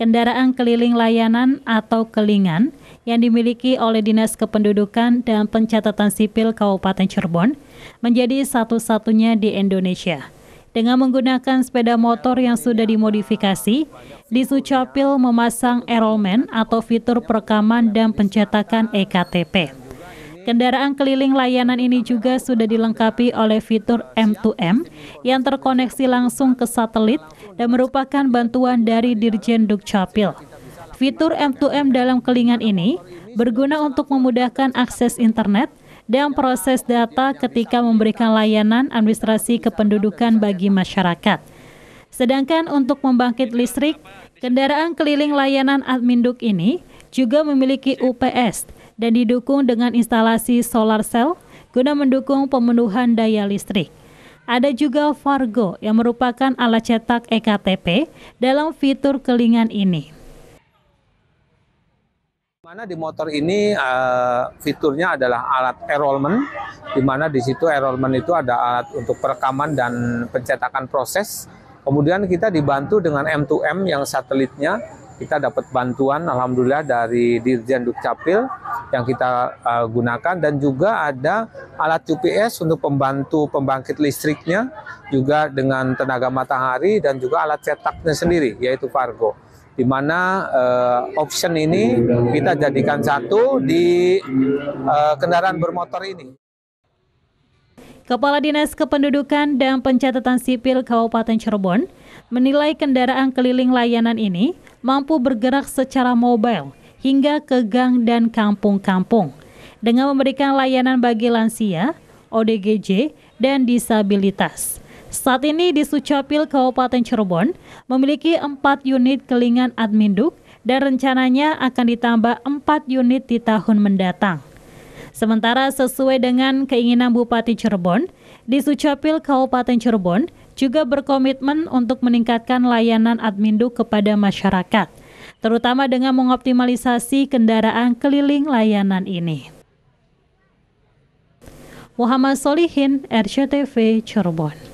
kendaraan keliling layanan atau kelingan yang dimiliki oleh Dinas Kependudukan dan Pencatatan Sipil Kabupaten Cirebon menjadi satu-satunya di Indonesia. Dengan menggunakan sepeda motor yang sudah dimodifikasi, di Sucapil memasang erolmen atau fitur perekaman dan pencetakan EKTP. Kendaraan keliling layanan ini juga sudah dilengkapi oleh fitur M2M yang terkoneksi langsung ke satelit dan merupakan bantuan dari Dirjen Dukcapil. Fitur M2M dalam kelingan ini berguna untuk memudahkan akses internet dan proses data ketika memberikan layanan administrasi kependudukan bagi masyarakat. Sedangkan untuk membangkit listrik, kendaraan keliling layanan Adminduk ini juga memiliki UPS dan didukung dengan instalasi solar cell guna mendukung pemenuhan daya listrik. Ada juga Fargo yang merupakan alat cetak EKTP dalam fitur kelingan ini. Mana di motor ini uh, fiturnya adalah alat enrollment, di mana di situ enrollment itu ada alat untuk perekaman dan pencetakan proses. Kemudian kita dibantu dengan M2M yang satelitnya, kita dapat bantuan alhamdulillah dari Dirjen Dukcapil yang kita uh, gunakan dan juga ada alat UPS untuk pembantu pembangkit listriknya juga dengan tenaga matahari dan juga alat cetaknya sendiri yaitu Fargo di mana uh, option ini kita jadikan satu di uh, kendaraan bermotor ini. Kepala Dinas Kependudukan dan Pencatatan Sipil Kabupaten Cirebon menilai kendaraan keliling layanan ini mampu bergerak secara mobile hingga ke gang dan kampung-kampung. Dengan memberikan layanan bagi lansia, ODGJ, dan disabilitas. Saat ini di Sucapil, Kabupaten Cirebon, memiliki 4 unit kelingan adminduk dan rencananya akan ditambah 4 unit di tahun mendatang. Sementara sesuai dengan keinginan Bupati Cirebon, di Sucapil Kabupaten Cirebon juga berkomitmen untuk meningkatkan layanan adminduk kepada masyarakat terutama dengan mengoptimalisasi kendaraan keliling layanan ini. Muhammad Solihin, RCTV Cirebon.